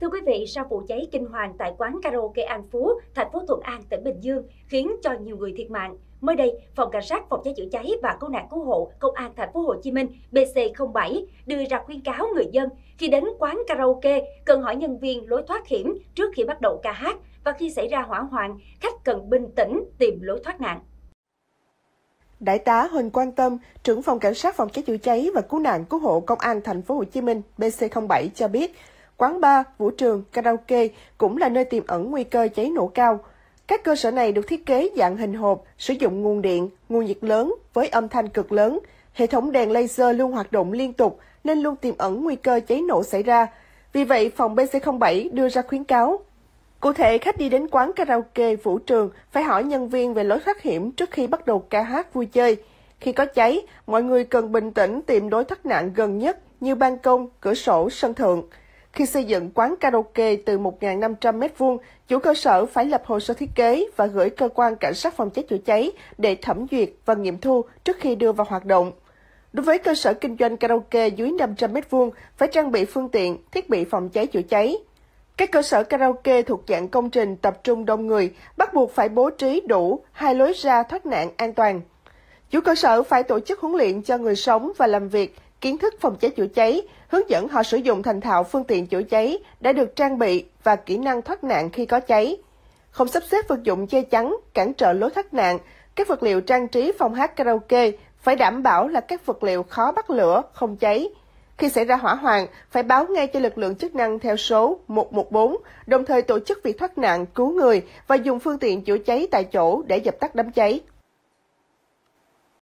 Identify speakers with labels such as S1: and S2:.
S1: Thưa quý vị, sau vụ cháy kinh hoàng tại quán karaoke An Phú, thành phố Thuận An, tỉnh Bình Dương, khiến cho nhiều người thiệt mạng. Mới đây, Phòng Cảnh sát Phòng cháy chữa cháy và Cứu nạn Cứu hộ Công an Thành phố Hồ Chí Minh BC07 đưa ra khuyên cáo người dân khi đến quán karaoke cần hỏi nhân viên lối thoát hiểm trước khi bắt đầu ca hát và khi xảy ra hỏa hoạn, khách cần bình tĩnh tìm lối thoát nạn.
S2: Đại tá Huỳnh Quang Tâm, trưởng phòng cảnh sát phòng cháy chữa cháy và cứu nạn cứu hộ Công an Thành phố Hồ Chí Minh BC07 cho biết, quán bar, vũ trường, karaoke cũng là nơi tiềm ẩn nguy cơ cháy nổ cao. Các cơ sở này được thiết kế dạng hình hộp, sử dụng nguồn điện, nguồn nhiệt lớn với âm thanh cực lớn. Hệ thống đèn laser luôn hoạt động liên tục nên luôn tiềm ẩn nguy cơ cháy nổ xảy ra. Vì vậy, phòng BC07 đưa ra khuyến cáo. Cụ thể, khách đi đến quán karaoke, vũ trường phải hỏi nhân viên về lối thoát hiểm trước khi bắt đầu ca hát vui chơi. Khi có cháy, mọi người cần bình tĩnh tìm lối thoát nạn gần nhất như ban công, cửa sổ, sân thượng. Khi xây dựng quán karaoke từ 1.500 m2, chủ cơ sở phải lập hồ sơ thiết kế và gửi cơ quan cảnh sát phòng cháy chữa cháy để thẩm duyệt và nghiệm thu trước khi đưa vào hoạt động. Đối với cơ sở kinh doanh karaoke dưới 500 m2, phải trang bị phương tiện, thiết bị phòng cháy chữa cháy. Các cơ sở karaoke thuộc dạng công trình tập trung đông người bắt buộc phải bố trí đủ hai lối ra thoát nạn an toàn. Chủ cơ sở phải tổ chức huấn luyện cho người sống và làm việc kiến thức phòng cháy chữa cháy, hướng dẫn họ sử dụng thành thạo phương tiện chữa cháy đã được trang bị và kỹ năng thoát nạn khi có cháy. Không sắp xếp vật dụng che chắn, cản trở lối thoát nạn, các vật liệu trang trí phòng hát karaoke phải đảm bảo là các vật liệu khó bắt lửa, không cháy. Khi xảy ra hỏa hoạn, phải báo ngay cho lực lượng chức năng theo số 114, đồng thời tổ chức việc thoát nạn, cứu người và dùng phương tiện chữa cháy tại chỗ để dập tắt đám cháy.